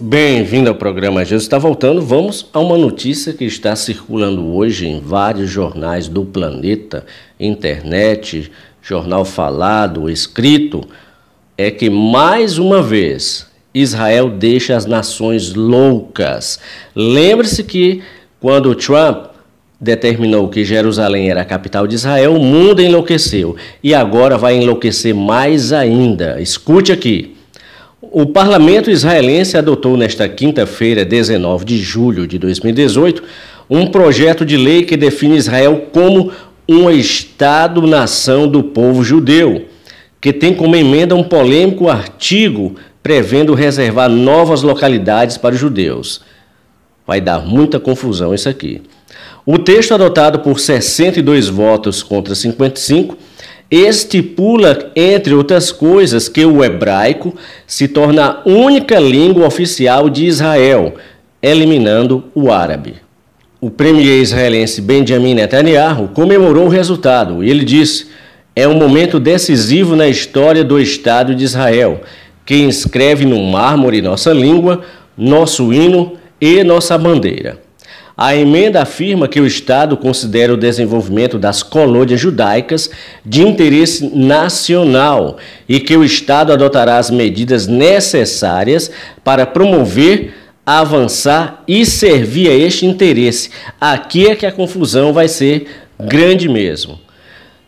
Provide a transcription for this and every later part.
Bem-vindo ao programa Jesus está voltando. Vamos a uma notícia que está circulando hoje em vários jornais do planeta, internet, jornal falado, escrito, é que mais uma vez Israel deixa as nações loucas. Lembre-se que quando Trump determinou que Jerusalém era a capital de Israel, o mundo enlouqueceu e agora vai enlouquecer mais ainda. Escute aqui. O parlamento israelense adotou nesta quinta-feira, 19 de julho de 2018, um projeto de lei que define Israel como um Estado-nação do povo judeu, que tem como emenda um polêmico artigo prevendo reservar novas localidades para os judeus. Vai dar muita confusão isso aqui. O texto adotado por 62 votos contra 55 estipula, entre outras coisas, que o hebraico se torna a única língua oficial de Israel, eliminando o árabe. O premier israelense Benjamin Netanyahu comemorou o resultado e ele disse: é um momento decisivo na história do Estado de Israel, que inscreve no mármore nossa língua, nosso hino e nossa bandeira. A emenda afirma que o Estado considera o desenvolvimento das colônias judaicas de interesse nacional e que o Estado adotará as medidas necessárias para promover, avançar e servir a este interesse. Aqui é que a confusão vai ser grande mesmo.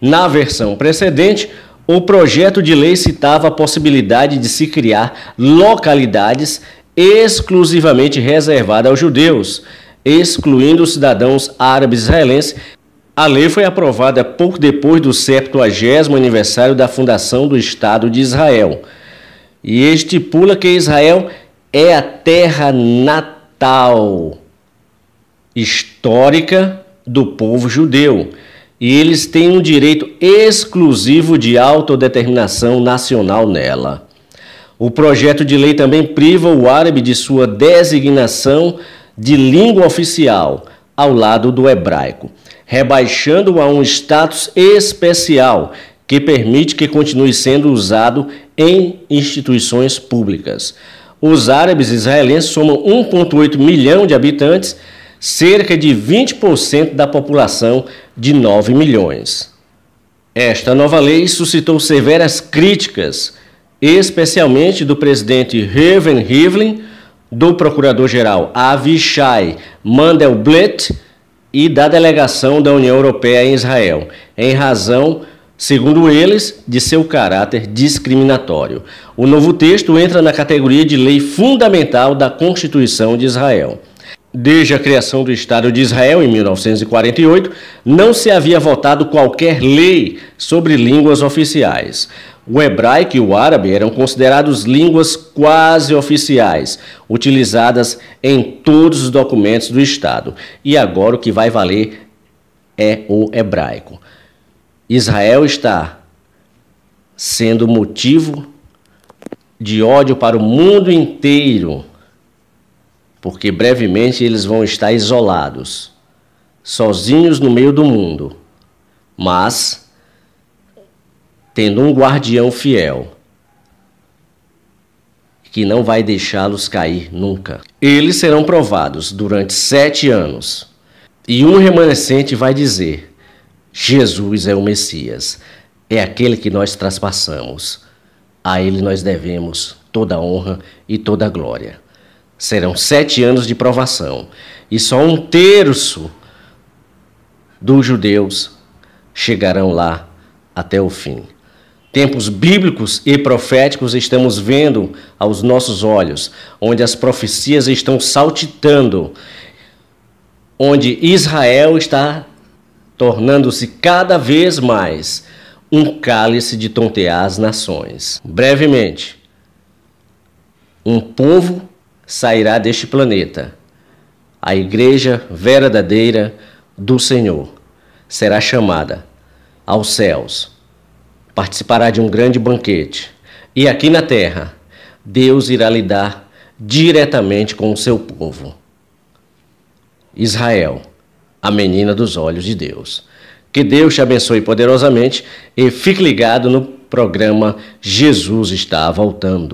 Na versão precedente, o projeto de lei citava a possibilidade de se criar localidades exclusivamente reservadas aos judeus excluindo os cidadãos árabes israelenses. A lei foi aprovada pouco depois do 70 aniversário da fundação do Estado de Israel. E estipula que Israel é a terra natal histórica do povo judeu. E eles têm um direito exclusivo de autodeterminação nacional nela. O projeto de lei também priva o árabe de sua designação de língua oficial ao lado do hebraico, rebaixando-o a um status especial que permite que continue sendo usado em instituições públicas. Os árabes israelenses somam 1,8 milhão de habitantes, cerca de 20% da população de 9 milhões. Esta nova lei suscitou severas críticas, especialmente do presidente Reuven Rivlin, do Procurador-Geral Avishai Mandelblit e da delegação da União Europeia em Israel, em razão, segundo eles, de seu caráter discriminatório. O novo texto entra na categoria de lei fundamental da Constituição de Israel. Desde a criação do Estado de Israel em 1948, não se havia votado qualquer lei sobre línguas oficiais. O hebraico e o árabe eram considerados línguas quase oficiais, utilizadas em todos os documentos do Estado. E agora o que vai valer é o hebraico. Israel está sendo motivo de ódio para o mundo inteiro, porque brevemente eles vão estar isolados, sozinhos no meio do mundo. Mas tendo um guardião fiel que não vai deixá-los cair nunca. Eles serão provados durante sete anos, e um remanescente vai dizer: Jesus é o Messias, é aquele que nós traspassamos. A ele nós devemos toda honra e toda glória. Serão sete anos de provação, e só um terço dos judeus chegarão lá até o fim. Tempos bíblicos e proféticos estamos vendo aos nossos olhos, onde as profecias estão saltitando, onde Israel está tornando-se cada vez mais um cálice de tontear as nações. Brevemente, um povo sairá deste planeta, a igreja verdadeira do Senhor será chamada aos céus participará de um grande banquete. E aqui na terra, Deus irá lidar diretamente com o seu povo. Israel, a menina dos olhos de Deus. Que Deus te abençoe poderosamente e fique ligado no programa Jesus está voltando.